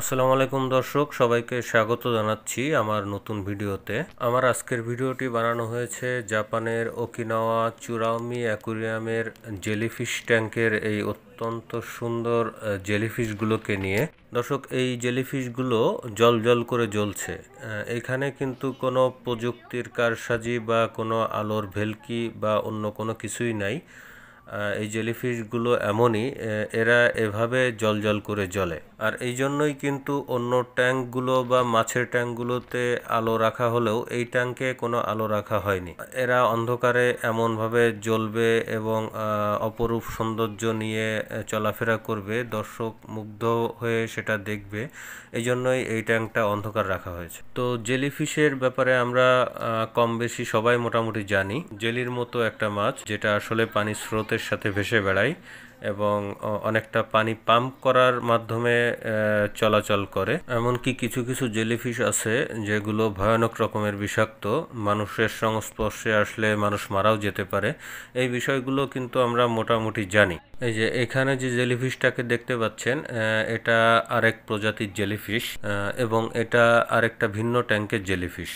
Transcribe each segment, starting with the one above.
আসসালামু আলাইকুম দর্শক সবাইকে স্বাগত জানাচ্ছি আমার নতুন ভিডিওতে আমার আজকের ভিডিওটি বানানো হয়েছে জাপানের ওকিনাওয়া চুরাউমি অ্যাকুরিয়ামের জেলিফিশ ট্যাঙ্কের এই অত্যন্ত সুন্দর জেলিফিশগুলোকে নিয়ে দর্শক এই জেলিফিশগুলো জল জল করে জ্বলছে এখানে কিন্তু কোনো প্রযুক্তির কারসাজি বা কোনো আলোর ভেলকি বা অন্য কোনো কিছুই নাই এই জেলিফিশগুলো এমনই এরা এভাবে জল জল করে জ্বলে আর এই জন্যই কিন্তু অন্য ট্যাঙ্কগুলো বা মাছের ট্যাঙ্কগুলোতে আলো রাখা হলেও এই ট্যাঙ্কে কোনো আলো রাখা হয়নি এরা অন্ধকারে এমনভাবে জ্বলবে এবং অপরূপ সৌন্দর্য নিয়ে চলাফেরা করবে দর্শক মুগ্ধ হয়ে সেটা দেখবে এই জন্যই এই ট্যাঙ্কটা অন্ধকার রাখা হয়েছে তো জেলিফিশের ব্যাপারে আমরা কম বেশি সবাই মোটামুটি জানি জেলির মতো একটা মাছ যেটা আসলে পানির স্রোতে স্রোতের সাথে ভেসে বেড়ায় এবং অনেকটা পানি পাম্প করার মাধ্যমে চলাচল করে এমনকি কিছু কিছু জেলিফিশ আছে যেগুলো ভয়ানক রকমের বিষাক্ত মানুষের সংস্পর্শে আসলে মানুষ মারাও যেতে পারে এই বিষয়গুলো কিন্তু আমরা মোটামুটি জানি এই যে এখানে যে জেলিফিশটাকে দেখতে পাচ্ছেন এটা আরেক প্রজাতির জেলিফিশ এবং এটা আরেকটা ভিন্ন ট্যাঙ্কের জেলিফিশ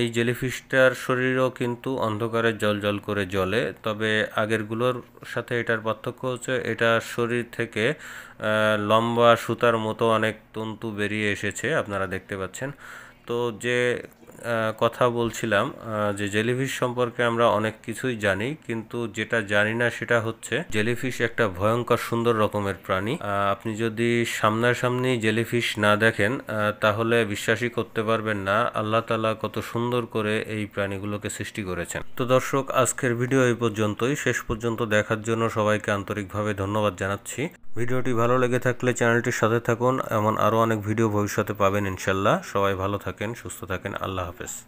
এই জেলিফিশটার শরীরও কিন্তু অন্ধকারে জল জল করে জ্বলে তবে আগেরগুলোর সাথে এটার পার্থক্য হচ্ছে এটা শরীর থেকে লম্বা সুতার মতো অনেক তন্তু বেরিয়ে এসেছে আপনারা দেখতে পাচ্ছেন তো যে কথা বলছিলাম যে জেলিফিশ সম্পর্কে আমরা অনেক কিছুই জানি কিন্তু যেটা জানি না সেটা হচ্ছে জেলিফিশ একটা ভয়ঙ্কর সুন্দর রকমের প্রাণী আপনি যদি সামনাসামনি জেলিফিশ না দেখেন তাহলে বিশ্বাসই করতে পারবেন না আল্লাহ তালা কত সুন্দর করে এই প্রাণীগুলোকে সৃষ্টি করেছেন তো দর্শক আজকের ভিডিও এই পর্যন্তই শেষ পর্যন্ত দেখার জন্য সবাইকে আন্তরিকভাবে ধন্যবাদ জানাচ্ছি ভিডিওটি ভালো লেগে থাকলে চ্যানেলটির সাথে থাকুন এমন আরও অনেক ভিডিও ভবিষ্যতে পাবেন ইনশাল্লাহ সবাই ভালো থাকেন সুস্থ থাকেন আল্লাহ হাফেজ